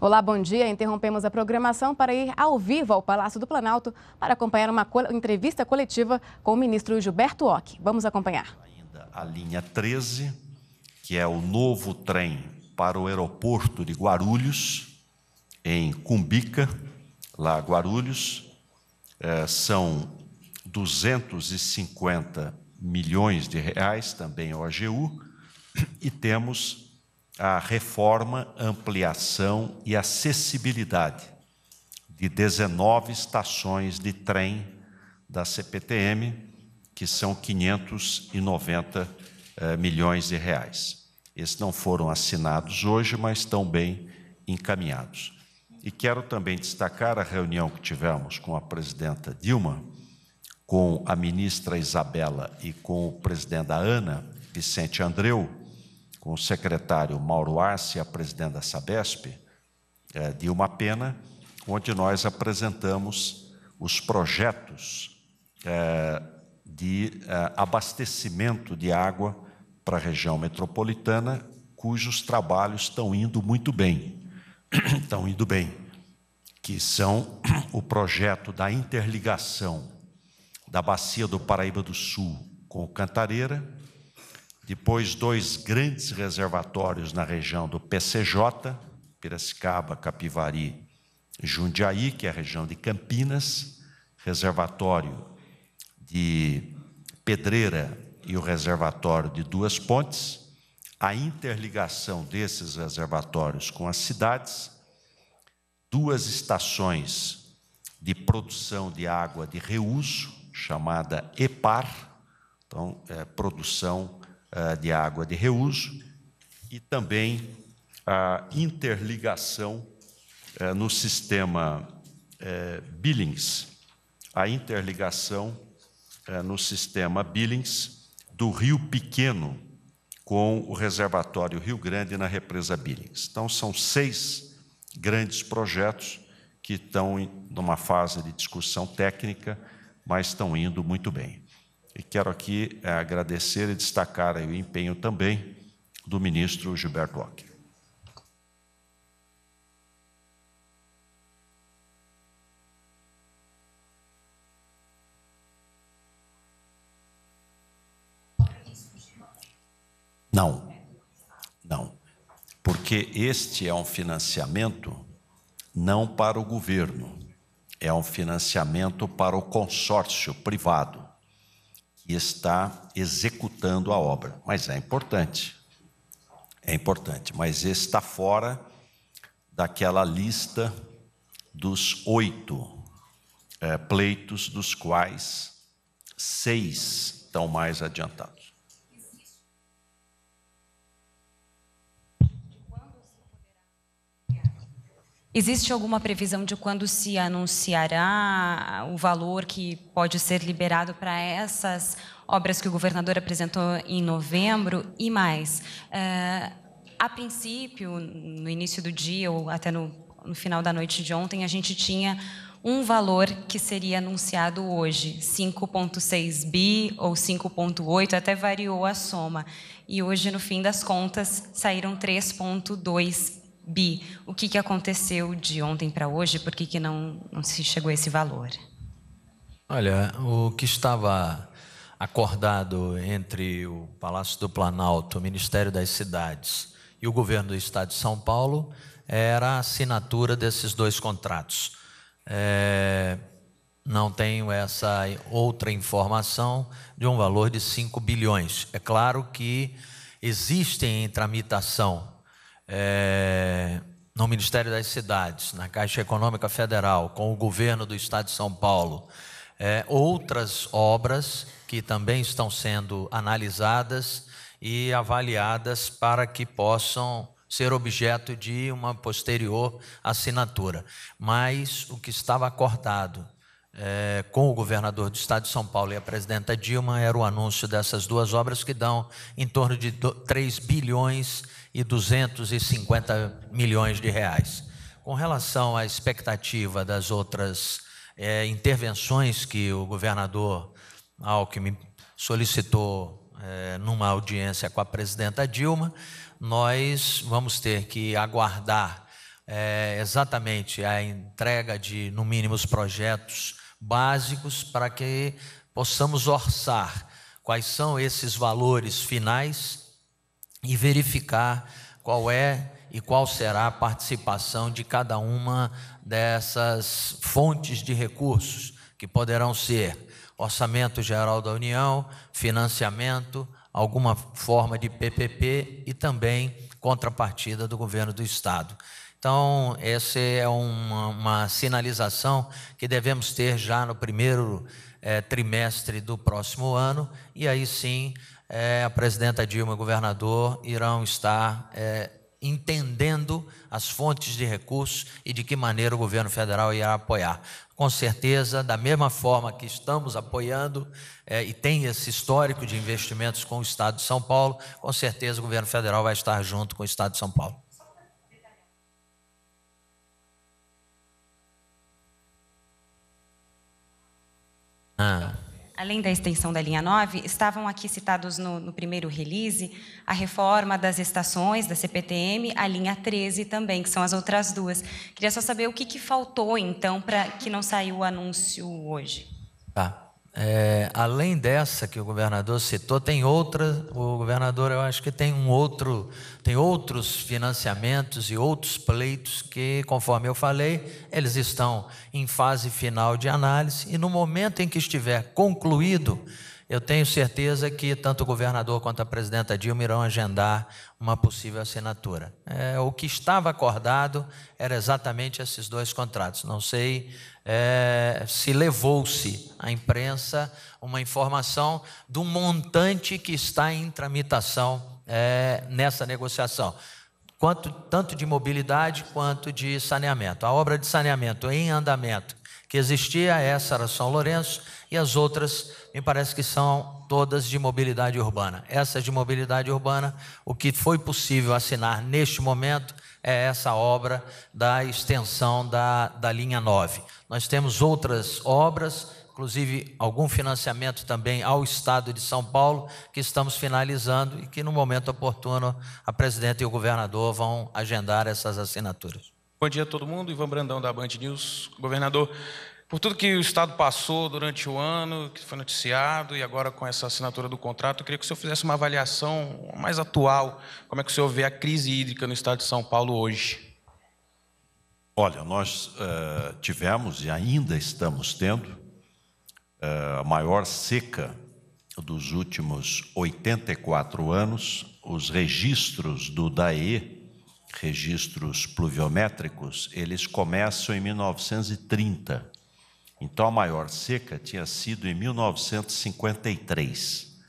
Olá, bom dia. Interrompemos a programação para ir ao vivo ao Palácio do Planalto para acompanhar uma entrevista coletiva com o ministro Gilberto Ock. Vamos acompanhar. Ainda a linha 13, que é o novo trem para o aeroporto de Guarulhos, em Cumbica, lá Guarulhos, é, são 250 milhões de reais também ao AGU, e temos a reforma, ampliação e acessibilidade de 19 estações de trem da CPTM, que são 590 eh, milhões de reais. Esses não foram assinados hoje, mas estão bem encaminhados. E quero também destacar a reunião que tivemos com a presidenta Dilma, com a ministra Isabela e com o presidente da ANA, Vicente Andreu, com o secretário Mauro Arce, a presidente da Sabesp, é, uma Pena, onde nós apresentamos os projetos é, de é, abastecimento de água para a região metropolitana, cujos trabalhos estão indo muito bem. estão indo bem, que são o projeto da interligação da bacia do Paraíba do Sul com o Cantareira, depois dois grandes reservatórios na região do PCJ, Piracicaba, Capivari, Jundiaí, que é a região de Campinas, reservatório de Pedreira e o reservatório de Duas Pontes, a interligação desses reservatórios com as cidades, duas estações de produção de água de reuso, chamada EPAR, então, é, produção é, de água de reuso, e também a interligação é, no sistema é, Billings, a interligação é, no sistema Billings do Rio Pequeno com o reservatório Rio Grande na represa Billings. Então, são seis grandes projetos que estão em uma fase de discussão técnica mas estão indo muito bem. E quero aqui eh, agradecer e destacar o empenho também do ministro Gilberto Locke. Não, não, porque este é um financiamento não para o governo, é um financiamento para o consórcio privado que está executando a obra. Mas é importante, é importante, mas está fora daquela lista dos oito é, pleitos, dos quais seis estão mais adiantados. Existe alguma previsão de quando se anunciará o valor que pode ser liberado para essas obras que o governador apresentou em novembro e mais? É, a princípio, no início do dia ou até no, no final da noite de ontem, a gente tinha um valor que seria anunciado hoje, 5,6 bi ou 5,8, até variou a soma. E hoje, no fim das contas, saíram 3,2 Bi, o que, que aconteceu de ontem para hoje? Por que, que não, não se chegou a esse valor? Olha, o que estava acordado entre o Palácio do Planalto, o Ministério das Cidades e o governo do Estado de São Paulo era a assinatura desses dois contratos. É, não tenho essa outra informação de um valor de 5 bilhões. É claro que existem em tramitação é, no Ministério das Cidades, na Caixa Econômica Federal, com o governo do Estado de São Paulo. É, outras obras que também estão sendo analisadas e avaliadas para que possam ser objeto de uma posterior assinatura. Mas o que estava acordado é, com o governador do estado de São Paulo e a presidenta Dilma era o anúncio dessas duas obras que dão em torno de 3 bilhões e 250 milhões de reais. Com relação à expectativa das outras é, intervenções que o governador Alckmin solicitou é, numa audiência com a presidenta Dilma, nós vamos ter que aguardar é, exatamente a entrega de, no mínimo, os projetos básicos para que possamos orçar quais são esses valores finais e verificar qual é e qual será a participação de cada uma dessas fontes de recursos, que poderão ser Orçamento Geral da União, financiamento, alguma forma de PPP e também contrapartida do governo do Estado. Então, essa é uma, uma sinalização que devemos ter já no primeiro é, trimestre do próximo ano, e aí sim é, a presidenta Dilma e o governador irão estar é, entendendo as fontes de recursos e de que maneira o governo federal irá apoiar. Com certeza, da mesma forma que estamos apoiando é, e tem esse histórico de investimentos com o Estado de São Paulo, com certeza o governo federal vai estar junto com o Estado de São Paulo. Ah. Além da extensão da linha 9, estavam aqui citados no, no, primeiro release a reforma das estações da CPTM, a linha 13 também, que são as outras duas. Queria só saber o que, que faltou, então, para que não saiu o anúncio hoje. Tá. É, além dessa que o governador citou, tem outra. O governador, eu acho que tem um outro, tem outros financiamentos e outros pleitos que, conforme eu falei, eles estão em fase final de análise e no momento em que estiver concluído, eu tenho certeza que tanto o governador quanto a presidenta Dilma irão agendar uma possível assinatura. É, o que estava acordado era exatamente esses dois contratos. Não sei é, se levou-se à imprensa uma informação do montante que está em tramitação é, nessa negociação. Quanto, tanto de mobilidade quanto de saneamento. A obra de saneamento em andamento que existia, essa era São Lourenço, e as outras, me parece que são todas de mobilidade urbana. Essas de mobilidade urbana, o que foi possível assinar neste momento é essa obra da extensão da, da linha 9. Nós temos outras obras, inclusive algum financiamento também ao Estado de São Paulo, que estamos finalizando e que no momento oportuno a presidenta e o governador vão agendar essas assinaturas. Bom dia a todo mundo. Ivan Brandão, da Band News. Governador, por tudo que o Estado passou durante o ano, que foi noticiado, e agora com essa assinatura do contrato, eu queria que o senhor fizesse uma avaliação mais atual. Como é que o senhor vê a crise hídrica no Estado de São Paulo hoje? Olha, nós uh, tivemos e ainda estamos tendo uh, a maior seca dos últimos 84 anos. Os registros do DAE registros pluviométricos, eles começam em 1930. Então a maior seca tinha sido em 1953.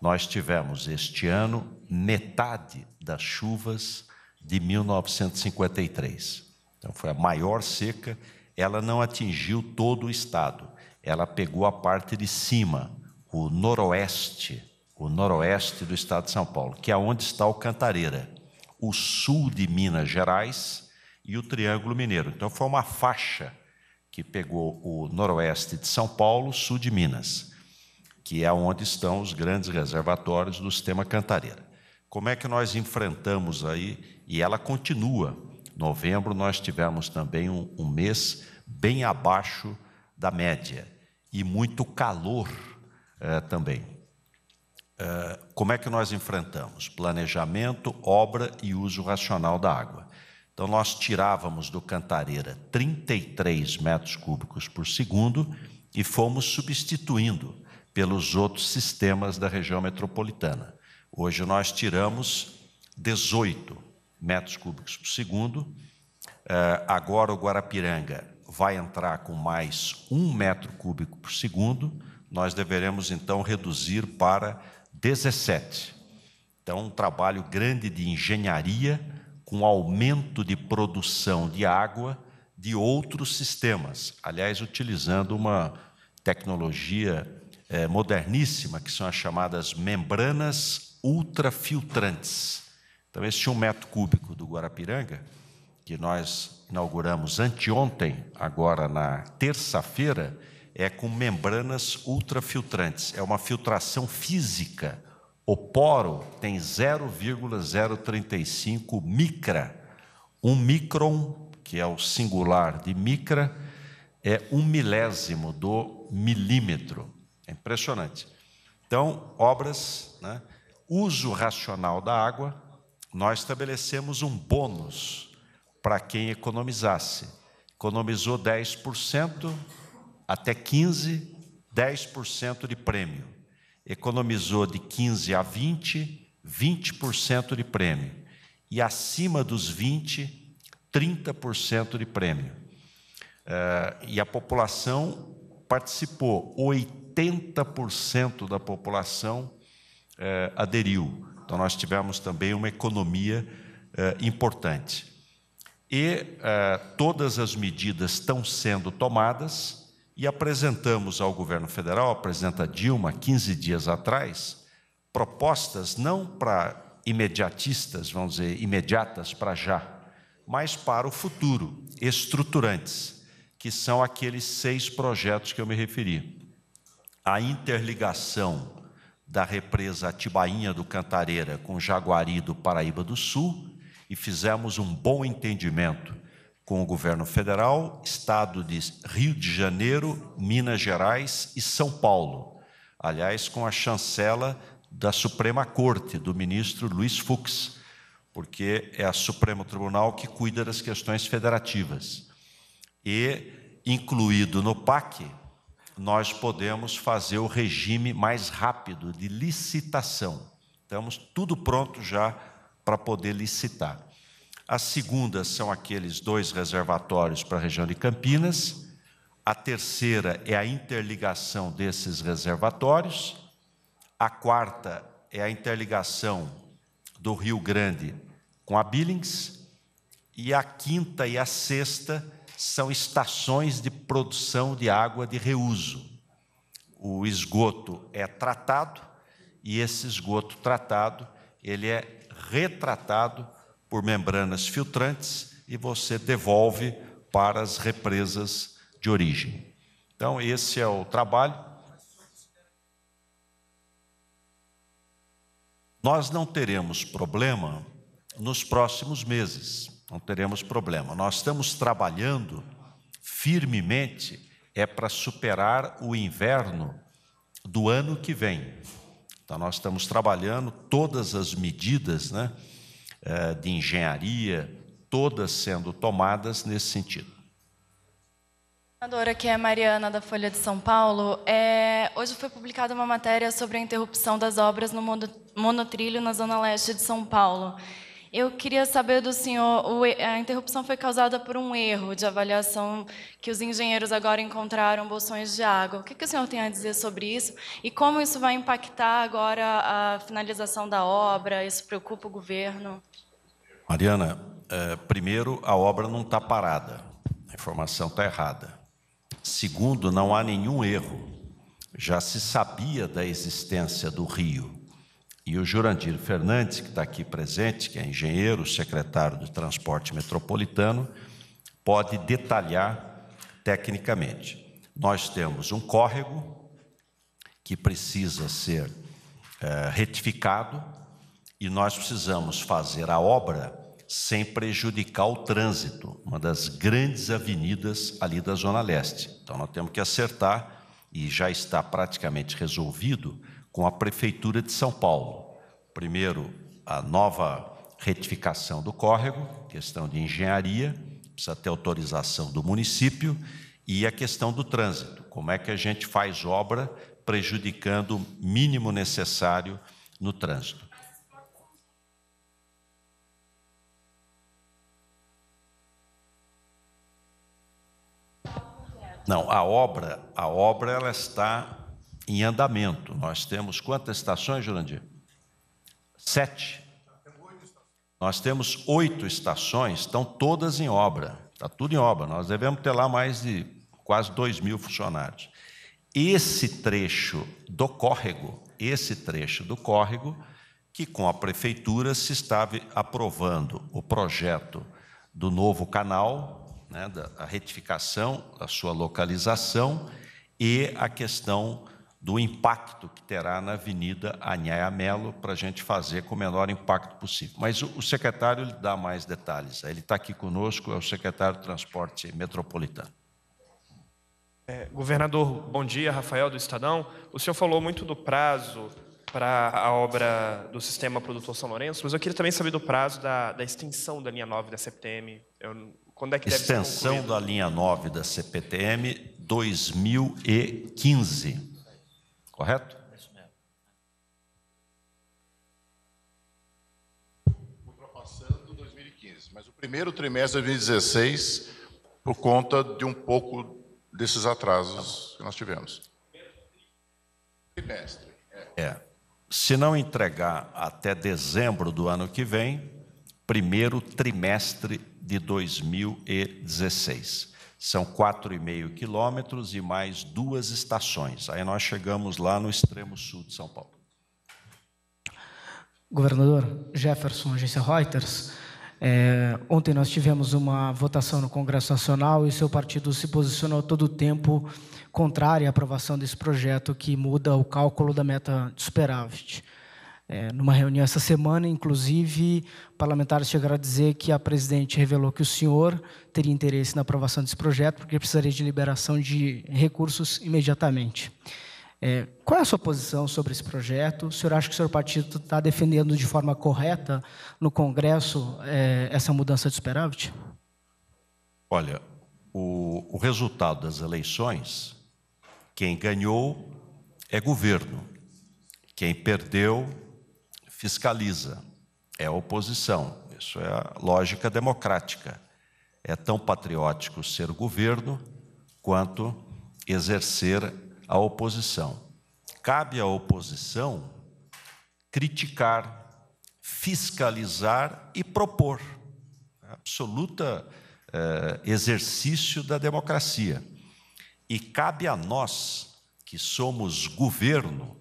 Nós tivemos este ano metade das chuvas de 1953. Então foi a maior seca, ela não atingiu todo o estado. Ela pegou a parte de cima, o noroeste, o noroeste do estado de São Paulo, que é onde está o Cantareira o sul de Minas Gerais e o Triângulo Mineiro. Então foi uma faixa que pegou o noroeste de São Paulo, sul de Minas, que é onde estão os grandes reservatórios do sistema Cantareira. Como é que nós enfrentamos aí? E ela continua. Novembro nós tivemos também um, um mês bem abaixo da média e muito calor eh, também. Eh, como é que nós enfrentamos? Planejamento, obra e uso racional da água. Então, nós tirávamos do Cantareira 33 metros cúbicos por segundo e fomos substituindo pelos outros sistemas da região metropolitana. Hoje nós tiramos 18 metros cúbicos por segundo. Eh, agora o Guarapiranga vai entrar com mais um metro cúbico por segundo. Nós deveremos então reduzir para 17. Então, um trabalho grande de engenharia com aumento de produção de água de outros sistemas, aliás, utilizando uma tecnologia é, moderníssima, que são as chamadas membranas ultrafiltrantes. Então, este é um metro cúbico do Guarapiranga, que nós inauguramos anteontem, agora na terça-feira, é com membranas ultrafiltrantes. É uma filtração física. O poro tem 0,035 micra. Um micron, que é o singular de micra, é um milésimo do milímetro. É impressionante. Então, obras, né? uso racional da água, nós estabelecemos um bônus para quem economizasse. Economizou 10%, até 15, 10% de prêmio. Economizou de 15 a 20, 20% de prêmio. E acima dos 20, 30% de prêmio. Eh, e a população participou, 80% da população eh, aderiu. Então, nós tivemos também uma economia eh, importante. E todas as medidas estão sendo tomadas e apresentamos ao governo federal, apresenta Dilma 15 dias atrás, propostas não para imediatistas, vamos dizer, imediatas para já, mas para o futuro, estruturantes, que são aqueles seis projetos que eu me referi. A interligação da represa Atibainha do Cantareira com Jaguari do Paraíba do Sul e fizemos um bom entendimento com o governo federal, estado de Rio de Janeiro, Minas Gerais e São Paulo. Aliás, com a chancela da Suprema Corte, do ministro Luiz Fux, porque é a Supremo Tribunal que cuida das questões federativas. E, incluído no PAC, nós podemos fazer o regime mais rápido de licitação. Estamos tudo pronto já para poder licitar. A segunda são aqueles dois reservatórios para a região de Campinas. A terceira é a interligação desses reservatórios. A quarta é a interligação do Rio Grande com a Billings. E a quinta e a sexta são estações de produção de água de reuso. O esgoto é tratado e esse esgoto tratado, ele é retratado por membranas filtrantes e você devolve para as represas de origem. Então, esse é o trabalho. Nós não teremos problema nos próximos meses, não teremos problema. Nós estamos trabalhando firmemente é para superar o inverno do ano que vem. Então, nós estamos trabalhando todas as medidas, né? Eh, de engenharia, todas sendo tomadas nesse sentido. Senadora, aqui é a Mariana, da Folha de São Paulo. É, hoje foi publicada uma matéria sobre a interrupção das obras no monotrilho na Zona Leste de São Paulo. Eu queria saber do senhor, a interrupção foi causada por um erro de avaliação que os engenheiros agora encontraram bolsões de água. O que, o senhor tem a dizer sobre isso e como isso vai impactar agora a finalização da obra? Isso preocupa o governo? Mariana, é, primeiro, a obra não está parada, a informação está errada. Segundo, não há nenhum erro. Já se sabia da existência do rio. E o Jurandir Fernandes, que está aqui presente, que é engenheiro, secretário do Transporte Metropolitano, pode detalhar tecnicamente. Nós temos um córrego que precisa ser é, retificado e nós precisamos fazer a obra sem prejudicar o trânsito, uma das grandes avenidas ali da Zona Leste. Então, nós temos que acertar, e já está praticamente resolvido, com a Prefeitura de São Paulo. Primeiro, a nova retificação do córrego, questão de engenharia, precisa ter autorização do município, e a questão do trânsito. Como é que a gente faz obra prejudicando o mínimo necessário no trânsito? Não, a obra, a obra ela está em andamento. Nós temos quantas estações, Jurandir? Sete. Nós temos oito estações, estão todas em obra. Está tudo em obra. Nós devemos ter lá mais de quase dois mil funcionários. Esse trecho do córrego, esse trecho do córrego, que com a prefeitura se estava aprovando o projeto do novo canal, né, da retificação, a sua localização e a questão do impacto que terá na Avenida Anhaia Melo para a gente fazer com o menor impacto possível. Mas o, secretário lhe dá mais detalhes. Ele está aqui conosco, é o secretário de Transporte Metropolitano. É, governador, bom dia. Rafael do Estadão. O senhor falou muito do prazo para a obra do sistema produtor São Lourenço, mas eu queria também saber do prazo da, da extensão da linha 9 da CPTM. Eu, quando é que deve ser Extensão da linha 9 da CPTM 2015. Correto? É isso mesmo. Ultrapassando 2015, mas o primeiro trimestre de 2016, por conta de um pouco desses atrasos tá que nós tivemos. Trimestre. É. é. Se não entregar até dezembro do ano que vem, primeiro trimestre de 2016. São 4,5 quilômetros e mais duas estações. Aí nós chegamos lá no extremo sul de São Paulo. Governador Jefferson, agência Reuters. É, ontem nós tivemos uma votação no Congresso Nacional e seu partido se posicionou todo o tempo contrário à aprovação desse projeto que muda o cálculo da meta de superávit. É, numa reunião essa semana, inclusive, parlamentares chegaram a dizer que a presidente revelou que o senhor teria interesse na aprovação desse projeto, porque precisaria de liberação de recursos imediatamente. É, qual é a sua posição sobre esse projeto? O senhor acha que o seu partido está defendendo de forma correta no Congresso é, essa mudança de superávit? Olha, o, o resultado das eleições, quem ganhou é governo, quem perdeu fiscaliza, é a oposição. Isso é a lógica democrática. É tão patriótico ser governo quanto exercer a oposição. Cabe à oposição criticar, fiscalizar e propor. Absoluta eh, exercício da democracia. E cabe a nós, que somos governo,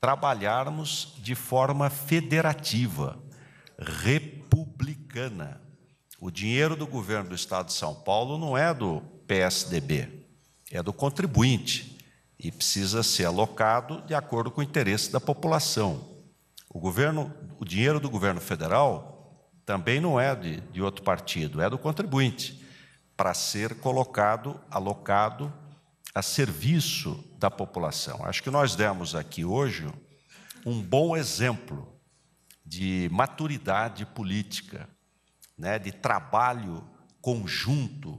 trabalharmos de forma federativa, republicana. O dinheiro do governo do Estado de São Paulo não é do PSDB, é do contribuinte e precisa ser alocado de acordo com o interesse da população. O governo, o dinheiro do governo federal também não é de, de outro partido, é do contribuinte, para ser colocado, alocado a serviço da população. Acho que nós demos aqui hoje um bom exemplo de maturidade política, né, de trabalho conjunto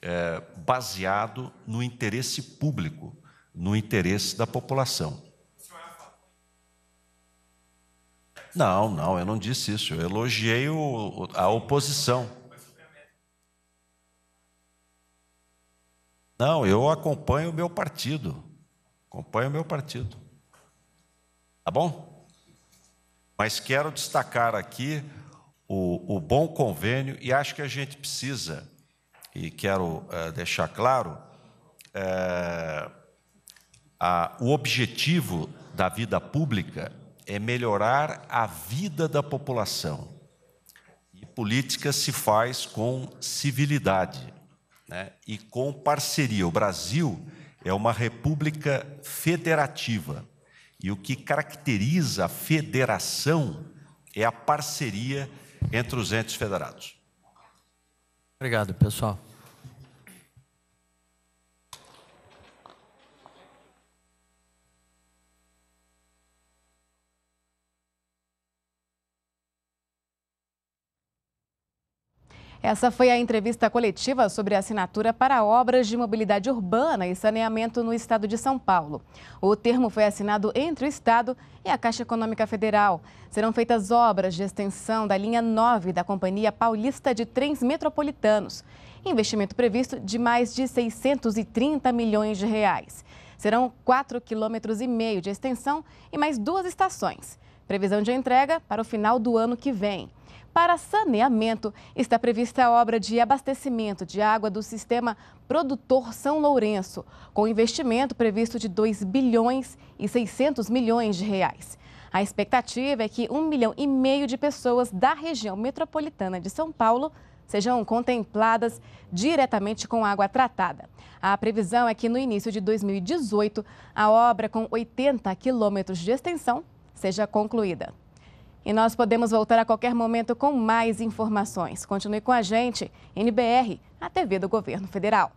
é, baseado no interesse público, no interesse da população. Não, não, eu não disse isso. Eu elogiei o, a oposição. Não, eu acompanho o meu partido. Acompanho o meu partido. Tá bom? Mas quero destacar aqui o, o bom convênio e acho que a gente precisa, e quero é, deixar claro, é, a, o objetivo da vida pública é melhorar a vida da população. E política se faz com civilidade né, e com parceria. O Brasil é uma república federativa. E o que caracteriza a federação é a parceria entre os entes federados. Obrigado, pessoal. Essa foi a entrevista coletiva sobre a assinatura para obras de mobilidade urbana e saneamento no estado de São Paulo. O termo foi assinado entre o Estado e a Caixa Econômica Federal. Serão feitas obras de extensão da linha 9 da Companhia Paulista de Trens Metropolitanos. Investimento previsto de mais de 630 milhões de reais. Serão 4,5 km de extensão e mais duas estações. Previsão de entrega para o final do ano que vem. Para saneamento, está prevista a obra de abastecimento de água do sistema produtor São Lourenço, com investimento previsto de 2 bilhões e 600 milhões de reais. A expectativa é que um milhão e meio de pessoas da região metropolitana de São Paulo sejam contempladas diretamente com água tratada. A previsão é que no início de 2018, a obra com 80 quilômetros de extensão seja concluída. E nós podemos voltar a qualquer momento com mais informações. Continue com a gente, NBR, a TV do Governo Federal.